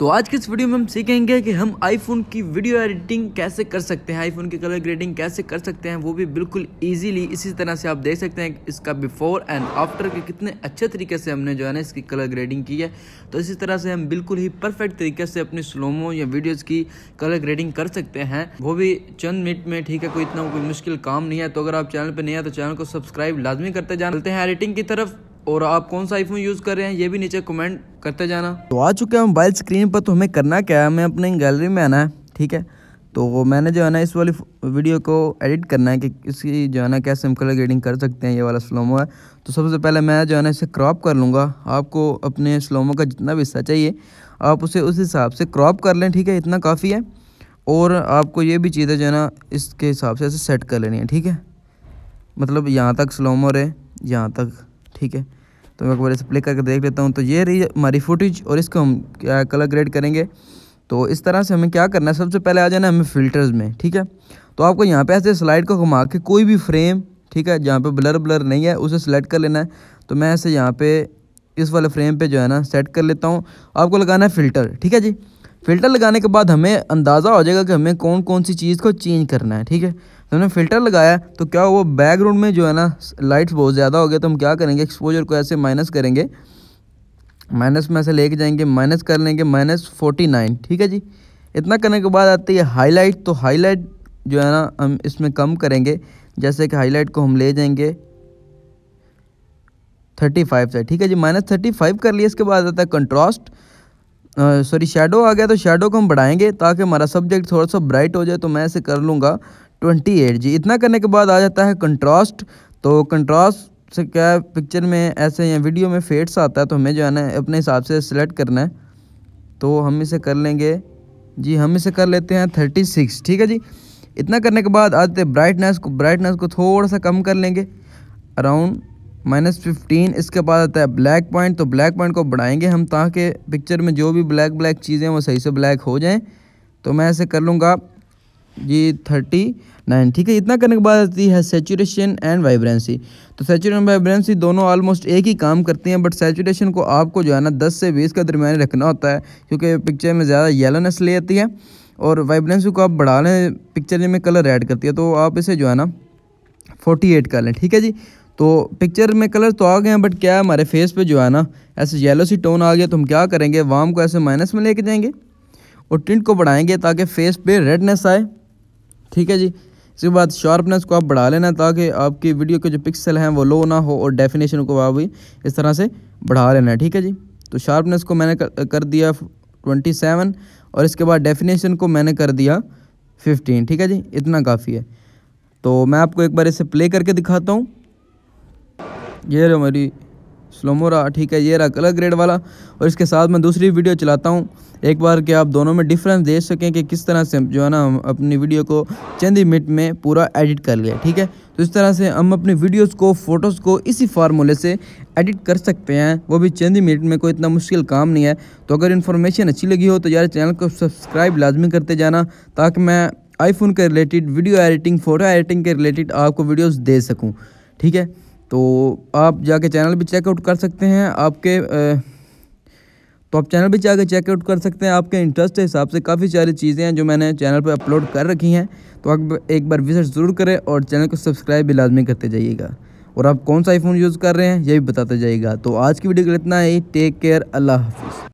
तो आज की इस वीडियो में हम सीखेंगे कि हम आईफोन की वीडियो एडिटिंग कैसे कर सकते हैं आईफोन की कलर ग्रेडिंग कैसे कर सकते हैं वो भी बिल्कुल इजीली इसी तरह से आप देख सकते हैं इसका बिफोर एंड आफ्टर के कितने अच्छे तरीके से हमने जो है ना इसकी कलर ग्रेडिंग की है तो इसी तरह से हम बिल्कुल ही परफेक्ट तरीके से अपनी स्लोमो या वीडियोज़ की कलर ग्रेडिंग कर सकते हैं वो भी चंद मिनट में ठीक है कोई इतना कोई मुश्किल काम नहीं है तो अगर आप चैनल पर नहीं है तो चैनल को सब्सक्राइब लाजमी करते जान हैं एडिटिंग की तरफ और आप कौन सा आईफोन यूज़ कर रहे हैं ये भी नीचे कमेंट करते जाना तो आ चुके हैं मोबाइल स्क्रीन पर तो हमें करना क्या है हमें अपने गैलरी में आना है ठीक है तो मैंने जो है ना इस वाली वीडियो को एडिट करना है कि इसकी जो है ना क्या सिम कलर ग्रेडिंग कर सकते हैं ये वाला स्लोमो है तो सबसे पहले मैं जो है ना इसे क्रॉप कर लूँगा आपको अपने स्लोमो का जितना भी हिस्सा चाहिए आप उसे उस हिसाब से क्रॉप कर लें ठीक है इतना काफ़ी है और आपको ये भी चीज़ें जो है ना इसके हिसाब से ऐसे सेट कर लेनी है ठीक है मतलब यहाँ तक स्लोमो रहे यहाँ तक ठीक है तो मैं एक बार इसे प्ले करके देख लेता हूँ तो ये रही हमारी फुटेज और इसको हम क्या कलर ग्रेड करेंगे तो इस तरह से हमें क्या करना है सबसे पहले आ जाना हमें फ़िल्टर्स में ठीक है तो आपको यहाँ पे ऐसे स्लाइड को घुमा के कोई भी फ्रेम ठीक है जहाँ पे ब्लर ब्लर नहीं है उसे सेलेक्ट कर लेना है तो मैं ऐसे यहाँ पे इस वाले फ्रेम पे जो है ना सेट कर लेता हूँ आपको लगाना है फ़िल्टर ठीक है जी फ़िल्टर लगाने के बाद हमें अंदाज़ा हो जाएगा कि हमें कौन कौन सी चीज़ को चेंज करना है ठीक है तो हमने फ़िल्टर लगाया तो क्या वो बैकग्राउंड में जो है ना लाइट्स बहुत ज़्यादा हो गए तो हम क्या करेंगे एक्सपोजर को ऐसे माइनस करेंगे माइनस में ऐसे लेके जाएंगे माइनस कर लेंगे माइनस फोर्टी नाइन ठीक है जी इतना करने के बाद आती है हाईलाइट तो हाईलाइट जो है ना हम इसमें कम करेंगे जैसे कि हाईलाइट को हम ले जाएंगे थर्टी फाइव से ठीक है जी माइनस थर्टी फाइव कर लिए इसके बाद आता है कंट्रास्ट सॉरी शेडो आ गया तो शेडो को हम बढ़ाएंगे ताकि हमारा सब्जेक्ट थोड़ा सा ब्राइट हो जाए तो मैं इसे कर लूँगा ट्वेंटी एट जी इतना करने के बाद आ जाता है कंट्रास्ट तो कंट्रास्ट से क्या है पिक्चर में ऐसे या वीडियो में फेड्स आता है तो हमें जो है ना अपने हिसाब से सिलेक्ट करना है तो हम इसे कर लेंगे जी हम इसे कर लेते हैं थर्टी सिक्स ठीक है जी इतना करने के बाद आते ब्राइटनेस को ब्राइटनेस को थोड़ा सा कम कर लेंगे अराउंड माइनस फिफ्टीन इसके बाद आता है ब्लैक पॉइंट तो ब्लैक पॉइंट को बढ़ाएंगे हम ताकि पिक्चर में जो भी ब्लैक ब्लैक चीज़ें वो सही से ब्लैक हो जाएं तो मैं ऐसे कर लूँगा जी थर्टी नाइन ठीक है इतना करने के बाद आती है सेचुरेशन एंड वाइब्रेंसी तो सेचुरेशन वाइब्रेंसी दोनों ऑलमोस्ट एक ही काम करती हैं बट सेचुरेशन को आपको जो है ना दस से बीस के दरमियान रखना होता है क्योंकि पिक्चर में ज़्यादा येलोनेस ले आती है और वाइब्रेंसी को आप बढ़ा लें पिक्चर में कलर ऐड करती है तो आप इसे जो है ना फोर्टी एट कर लें ठीक है जी तो पिक्चर में कलर तो आ गए हैं बट क्या है हमारे फेस पे जो है ना ऐसे येलो सी टोन आ गया तो हम क्या करेंगे वाम को ऐसे माइनस में लेके जाएंगे और टिंट को बढ़ाएंगे ताकि फेस पे रेडनेस आए ठीक है जी इसके बाद शार्पनेस को आप बढ़ा लेना ताकि आपकी वीडियो के जो पिक्सल हैं वो लो ना हो और डेफिनेशन को आप भी इस तरह से बढ़ा लेना है ठीक है जी तो शार्पनेस को मैंने कर, कर दिया ट्वेंटी सेवन और इसके बाद डेफिनेशन को मैंने कर दिया फिफ्टीन ठीक है जी इतना काफ़ी है तो मैं आपको एक बार इसे प्ले करके दिखाता हूँ ये रहा मेरी स्लोमो रहा ठीक है ये रहा कलर ग्रेड वाला और इसके साथ मैं दूसरी वीडियो चलाता हूँ एक बार कि आप दोनों में डिफरेंस देख सकें कि किस तरह से जो है ना हम अपनी वीडियो को चंद ही मिनट में पूरा एडिट कर लिया ठीक है तो इस तरह से हम अपनी वीडियोस को फोटोज़ को इसी फार्मूले से एडिट कर सकते हैं वो भी चंद ही मिनट में कोई इतना मुश्किल काम नहीं है तो अगर इन्फॉर्मेशन अच्छी लगी हो तो यार चैनल को सब्सक्राइब लाजमी करते जाना ताकि मैं आईफोन के related video editing photo editing के रिलेटेड आपको वीडियोज़ दे सकूँ ठीक है तो आप जाके चैनल भी चेकआउट कर सकते हैं आपके तो आप चैनल भी जाके चेकआउट कर सकते हैं आपके इंटरेस्ट के हिसाब से काफ़ी सारी चीज़ें हैं जो मैंने चैनल पर अपलोड कर रखी हैं तो आप एक बार विजिट ज़रूर करें और चैनल को सब्सक्राइब भी लाजमी करते जाइएगा और आप कौन सा आईफोन यूज़ कर रहे हैं ये भी बताते जाइएगा तो आज की वीडियो के लिए इतना ही टेक केयर अल्लाह हाफिज़